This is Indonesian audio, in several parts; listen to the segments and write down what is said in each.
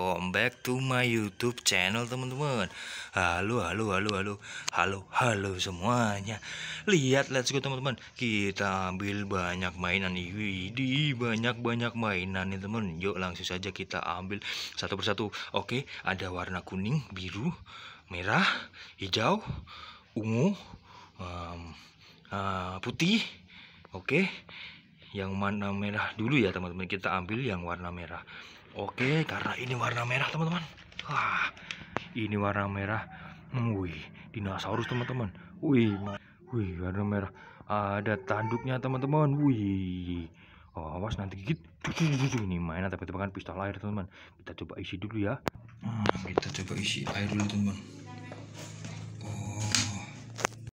welcome back to my YouTube channel teman-teman. Halo, halo, halo, halo, halo, halo semuanya. Lihat, let's go teman-teman. Kita ambil banyak mainan. Di banyak banyak mainan nih teman. Yuk langsung saja kita ambil satu persatu. Oke, ada warna kuning, biru, merah, hijau, ungu, um, uh, putih. Oke. Yang mana merah dulu ya teman-teman kita ambil yang warna merah Oke, karena ini warna merah, teman-teman. Wah, ini warna merah. Hmm, wih, dinosaurus, teman-teman. Wih, wih, warna merah. Ada tanduknya, teman-teman. Wih. Oh, awas nanti gigit. Ini mainan tapi tebakan pistol air, teman-teman. Kita coba isi dulu ya. Hmm, kita coba isi air dulu, teman-teman. Oh.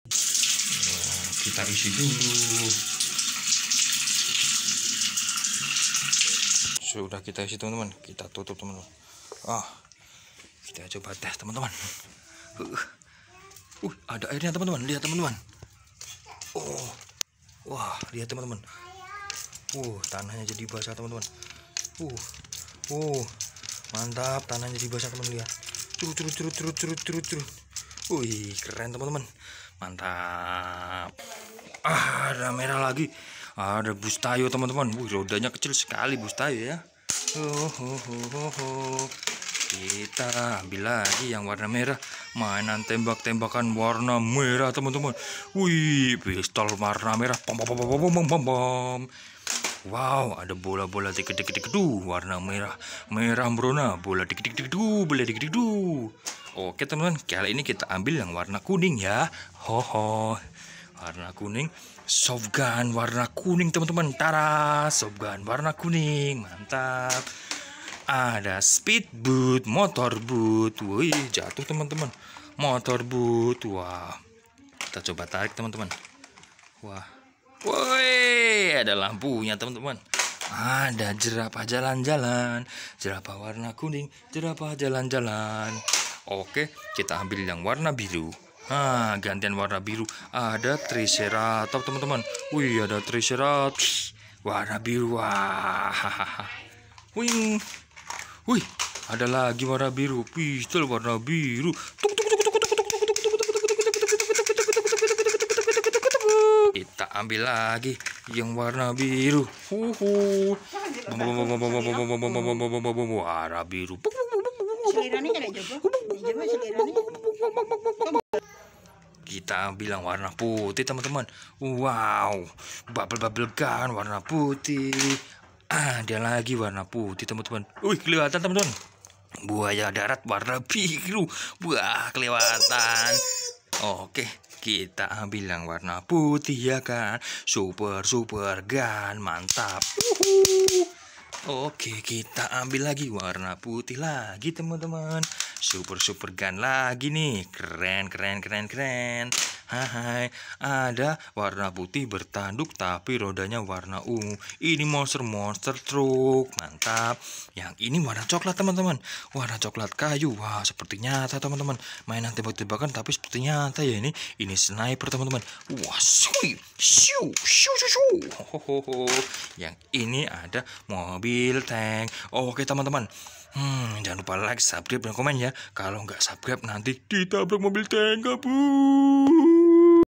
Nah, kita isi dulu. sudah kita isi teman-teman kita tutup teman-teman ah kita coba tes teman-teman uh, uh ada airnya teman-teman lihat teman-teman oh wah lihat teman-teman uh tanahnya jadi basah teman-teman uh uh mantap tanahnya jadi basah teman lihat curut curut curut curut curut curut curut Wih, keren teman-teman. Mantap. Ah, ada merah lagi. Ada bus tayo teman-teman. Wih, rodanya kecil sekali bus tayo ya. Kita ambil lagi yang warna merah. Mainan tembak-tembakan warna merah, teman-teman. Wih, pistol warna merah. Pom pom pom pom pom pom pom. Wow, ada bola-bola dikit-dikit dikit warna merah. Merah merona, bola dikit-dikit dikit bola dikit-dikit Oke, teman-teman, kali ini kita ambil yang warna kuning ya. Ho ho warna kuning soft gun warna kuning teman-teman tara gun warna kuning mantap ada speed boot motor boot woi jatuh teman-teman motor boot wah kita coba tarik teman-teman wah woi ada lampunya teman-teman ada jerapah jalan-jalan jerapah warna kuning jerapah jalan-jalan oke kita ambil yang warna biru Ah, gantian warna biru. Ada Triceratops, teman-teman. Wih, ada Triceratops. Warna biru. Wah. Wih. Wih, ada lagi warna biru. Pistol warna biru. Kita ambil lagi yang warna biru. Huhu. Warna biru kita bilang warna putih teman-teman wow bubble-bubble kan warna putih ah, ada lagi warna putih teman-teman wih kelihatan teman-teman buaya darat warna biru wah kelihatan oke kita ambil yang warna putih ya kan super super gan mantap Oke, kita ambil lagi warna putih lagi teman-teman. Super super gun lagi nih. Keren, keren, keren, keren. Hai, ada warna putih bertanduk tapi rodanya warna ungu. Ini monster-monster truk. Mantap. Yang ini warna coklat, teman-teman. Warna coklat kayu. Wah, seperti nyata, teman-teman. Mainan tembak-tembakan tapi seperti nyata ya ini. Ini sniper, teman-teman. Wah, sui. Siu, siu, siu, siu. Ho, ho, ho. Yang ini ada mobil tank. Oke, teman-teman. Hmm, jangan lupa like, subscribe, dan komen ya. Kalau nggak subscribe nanti ditabrak mobil tangga, Bu.